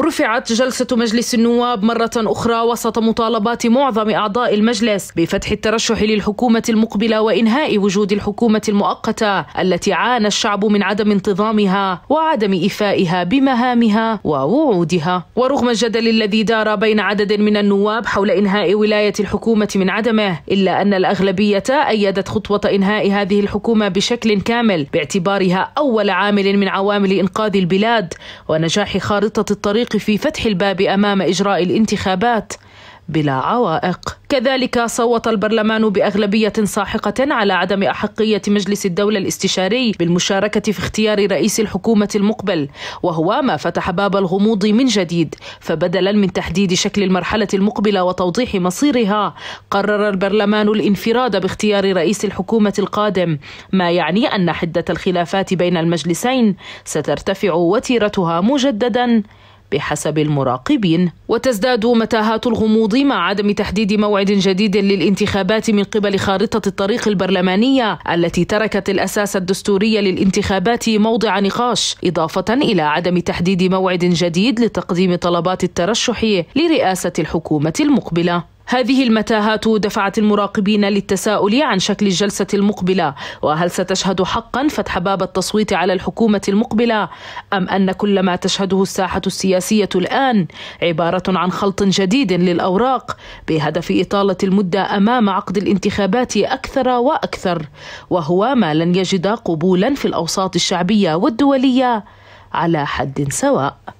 رفعت جلسة مجلس النواب مرة أخرى وسط مطالبات معظم أعضاء المجلس بفتح الترشح للحكومة المقبلة وإنهاء وجود الحكومة المؤقتة التي عانى الشعب من عدم انتظامها وعدم إيفائها بمهامها ووعودها ورغم الجدل الذي دار بين عدد من النواب حول إنهاء ولاية الحكومة من عدمه إلا أن الأغلبية أيدت خطوة إنهاء هذه الحكومة بشكل كامل باعتبارها أول عامل من عوامل إنقاذ البلاد ونجاح خارطة الطريق التوفيق في فتح الباب امام اجراء الانتخابات بلا عوائق كذلك صوت البرلمان باغلبيه ساحقه على عدم احقيه مجلس الدوله الاستشاري بالمشاركه في اختيار رئيس الحكومه المقبل وهو ما فتح باب الغموض من جديد فبدلا من تحديد شكل المرحله المقبله وتوضيح مصيرها قرر البرلمان الانفراد باختيار رئيس الحكومه القادم ما يعني ان حده الخلافات بين المجلسين سترتفع وتيرتها مجددا بحسب المراقبين وتزداد متاهات الغموض مع عدم تحديد موعد جديد للانتخابات من قبل خارطة الطريق البرلمانية التي تركت الأساس الدستوري للانتخابات موضع نقاش إضافة إلى عدم تحديد موعد جديد لتقديم طلبات الترشح لرئاسة الحكومة المقبلة هذه المتاهات دفعت المراقبين للتساؤل عن شكل الجلسة المقبلة وهل ستشهد حقا فتح باب التصويت على الحكومة المقبلة أم أن كل ما تشهده الساحة السياسية الآن عبارة عن خلط جديد للأوراق بهدف إطالة المدة أمام عقد الانتخابات أكثر وأكثر وهو ما لن يجد قبولا في الأوساط الشعبية والدولية على حد سواء